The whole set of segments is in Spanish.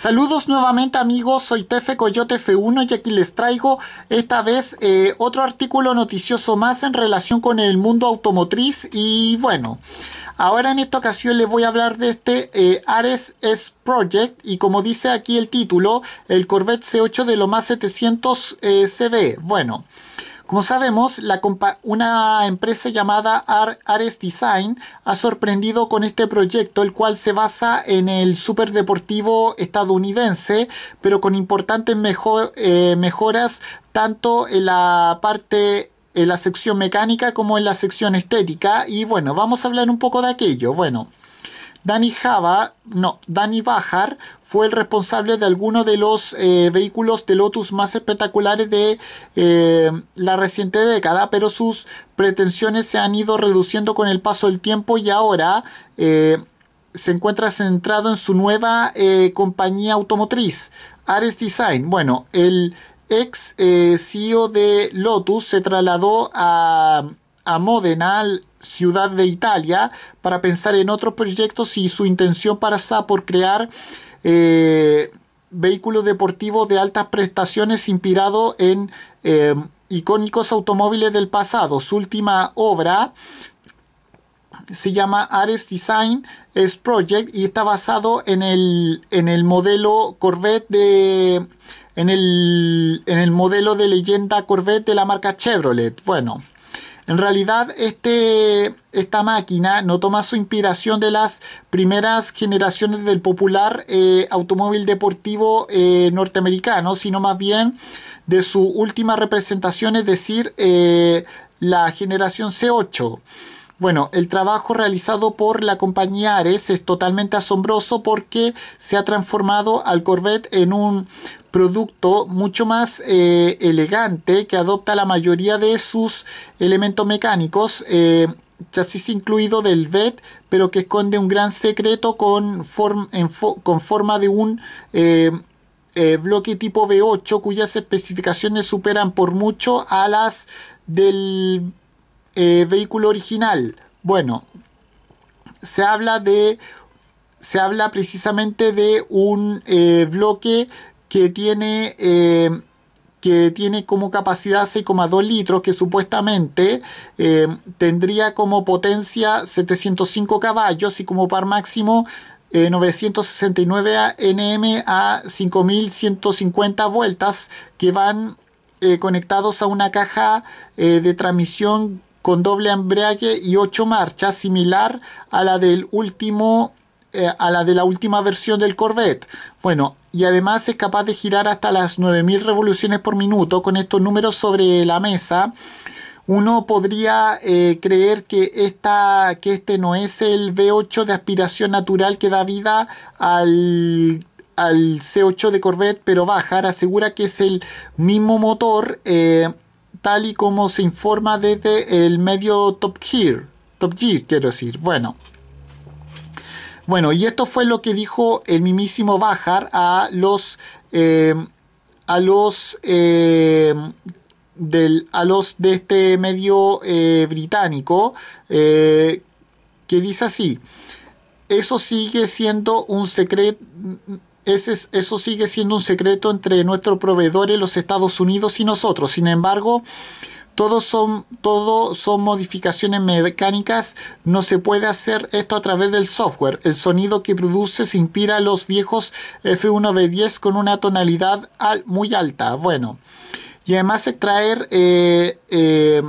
Saludos nuevamente amigos, soy Tefe Coyote F1 y aquí les traigo esta vez eh, otro artículo noticioso más en relación con el mundo automotriz y bueno, ahora en esta ocasión les voy a hablar de este eh, Ares S Project y como dice aquí el título, el Corvette C8 de lo más 700 CB. Eh, bueno, como sabemos, una empresa llamada Ares Design ha sorprendido con este proyecto, el cual se basa en el superdeportivo estadounidense, pero con importantes eh, mejoras tanto en la parte en la sección mecánica como en la sección estética y bueno, vamos a hablar un poco de aquello. Bueno, Danny Java, no, Dani Bajar fue el responsable de algunos de los eh, vehículos de Lotus más espectaculares de eh, la reciente década, pero sus pretensiones se han ido reduciendo con el paso del tiempo y ahora eh, se encuentra centrado en su nueva compañía automotriz, Ares Design. Bueno, el ex CEO de Lotus se trasladó a a Módena, ciudad de Italia, para pensar en otros proyectos y su intención para por crear eh, vehículos deportivos de altas prestaciones inspirado en eh, icónicos automóviles del pasado. Su última obra se llama Ares Design Project y está basado en el, en el modelo Corvette de en el, en el modelo de leyenda Corvette de la marca Chevrolet. Bueno, en realidad, este, esta máquina no toma su inspiración de las primeras generaciones del popular eh, automóvil deportivo eh, norteamericano, sino más bien de su última representación, es decir, eh, la generación C8. Bueno, el trabajo realizado por la compañía Ares es totalmente asombroso porque se ha transformado al Corvette en un producto mucho más eh, elegante que adopta la mayoría de sus elementos mecánicos, chasis eh, incluido del VET, pero que esconde un gran secreto con, con forma de un eh, bloque tipo V8 cuyas especificaciones superan por mucho a las del vehículo original. Bueno, se habla de se habla precisamente de un bloque que tiene, em, que tiene como capacidad 6,2 litros, que supuestamente em, tendría como potencia 705 caballos y como par máximo 969 eh, Nm a 5150 vueltas, que van eh, conectados a una caja eh, de transmisión con doble embrague y 8 marchas, similar a la del último eh, a la de la última versión del Corvette. Bueno, y además es capaz de girar hasta las 9000 revoluciones por minuto con estos números sobre la mesa. Uno podría eh, creer que, esta, que este no es el V8 de aspiración natural que da vida al C8 de Corvette, pero Bajar asegura que es el mismo motor, eh, tal y como se informa desde el medio Top Gear. Top Gear, quiero decir. Bueno, bueno, y esto fue lo que dijo el mismísimo Bajar a los, eh, a los, eh, del, a los de este medio eh, británico, que dice así, eso sigue siendo un secreto, ese, eso sigue siendo un secreto entre nuestro proveedor los Estados Unidos y nosotros. Sin embargo, son, todo son modificaciones mecánicas, no se puede hacer esto a través del software. El sonido que produce se inspira a los viejos F1 B10 con una tonalidad muy alta. Bueno, y además extraer 200 eh,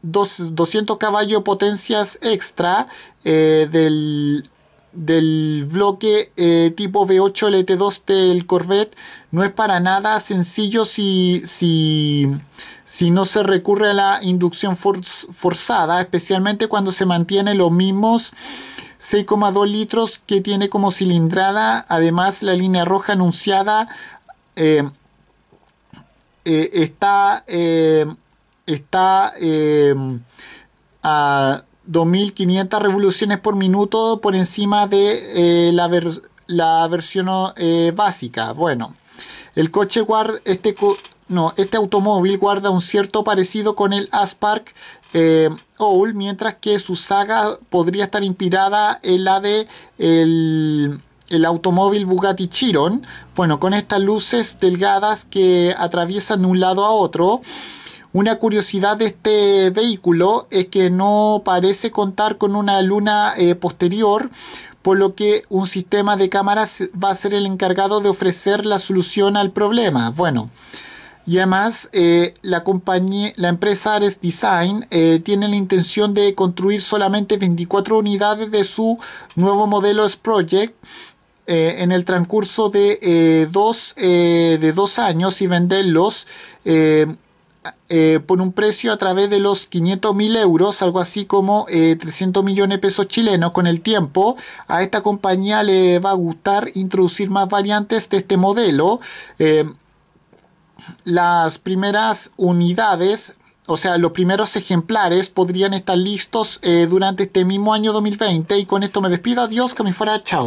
eh, caballos potencias extra eh, del del bloque eh, tipo V8 LT2 del Corvette no es para nada sencillo si, si no se recurre a la inducción forzada, especialmente cuando se mantiene los mismos 6,2 litros que tiene como cilindrada, además la línea roja anunciada eh, eh, está, está a 2.500 revoluciones por minuto por encima de eh, la, la, versión eh, básica. Bueno, el coche guarda este, no, este automóvil guarda un cierto parecido con el Aspark eh, Owl, mientras que su saga podría estar inspirada en la de el, el automóvil Bugatti Chiron. Bueno, con estas luces delgadas que atraviesan de un lado a otro. Una curiosidad de este vehículo es que no parece contar con una luna eh, posterior, por lo que un sistema de cámaras va a ser el encargado de ofrecer la solución al problema. Bueno, y además eh, la, compañía, la empresa Ares Design eh, tiene la intención de construir solamente 24 unidades de su nuevo modelo S-Project. en el transcurso de, dos, de dos años y venderlos eh, por un precio a través de los 500 mil euros, algo así como 300 eh, millones de pesos chilenos con el tiempo. A esta compañía le va a gustar introducir más variantes de este modelo. Eh, las primeras unidades o sea, los primeros ejemplares podrían estar listos durante este mismo año 2020. Y con esto me despido. Adiós, que me fuera. Chao.